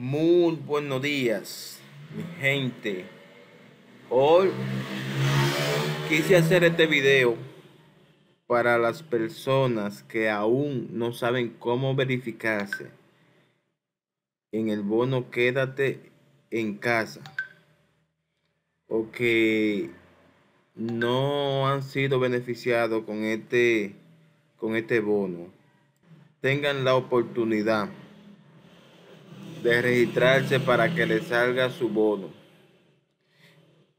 Muy buenos días, mi gente. Hoy quise hacer este video para las personas que aún no saben cómo verificarse en el bono quédate en casa o que no han sido beneficiados con este con este bono tengan la oportunidad de registrarse para que le salga su bono.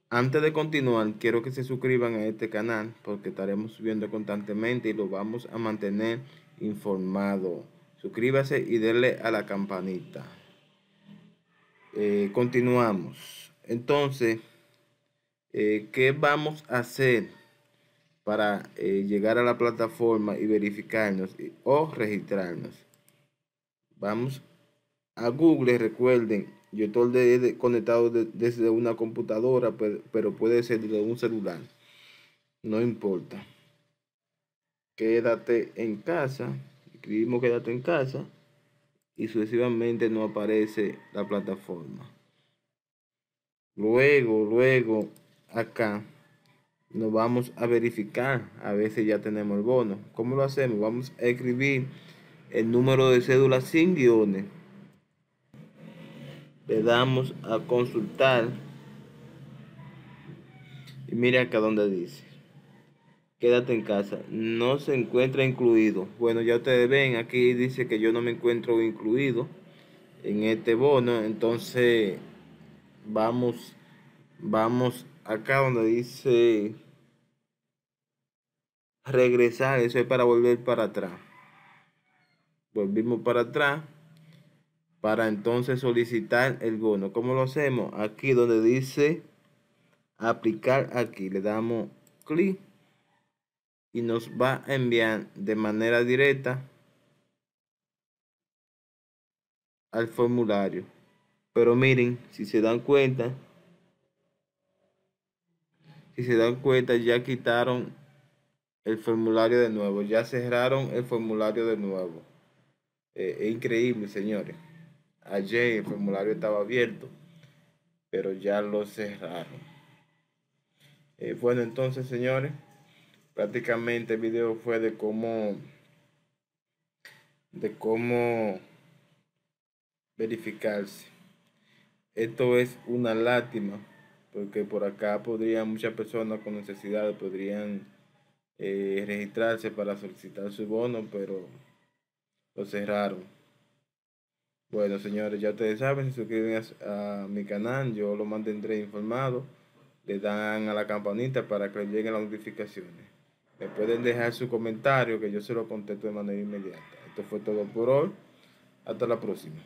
Antes de continuar, quiero que se suscriban a este canal porque estaremos subiendo constantemente y lo vamos a mantener informado. Suscríbase y denle a la campanita. Eh, continuamos. Entonces, eh, ¿qué vamos a hacer para eh, llegar a la plataforma y verificarnos o registrarnos? Vamos a Google, recuerden, yo estoy conectado desde una computadora, pero, puede ser desde un celular. No importa. Quédate en casa. Escribimos quédate en casa. Y sucesivamente no aparece la plataforma. Luego, luego, acá nos vamos a verificar a veces ya tenemos el bono. ¿Cómo lo hacemos? Vamos a escribir el número de cédula sin guiones le damos a consultar y mira acá donde dice quédate en casa no se encuentra incluido bueno ya ustedes ven aquí dice que yo no me encuentro incluido en este bono entonces vamos vamos acá donde dice regresar eso es para volver para atrás volvimos para atrás para entonces solicitar el bono. ¿Cómo lo hacemos? Aquí donde dice aplicar aquí, le damos clic y nos va a enviar de manera directa al formulario. Pero miren, si se dan cuenta, si se dan cuenta ya quitaron el formulario de nuevo, ya cerraron el formulario de nuevo. Eh, es increíble, señores. Ayer el formulario estaba abierto, pero ya lo cerraron. Eh, bueno, entonces, señores, prácticamente el video fue de cómo de cómo verificarse. Esto es una lástima porque por acá podrían muchas personas con necesidad podrían eh, registrarse para solicitar su bono, pero lo cerraron. Bueno, señores, ya ustedes saben, si suscriben a, mi canal, yo lo mantendré informado. Le dan a la campanita para que lleguen las notificaciones. Me pueden dejar su comentario que yo se lo contesto de manera inmediata. Esto fue todo por hoy. Hasta la próxima.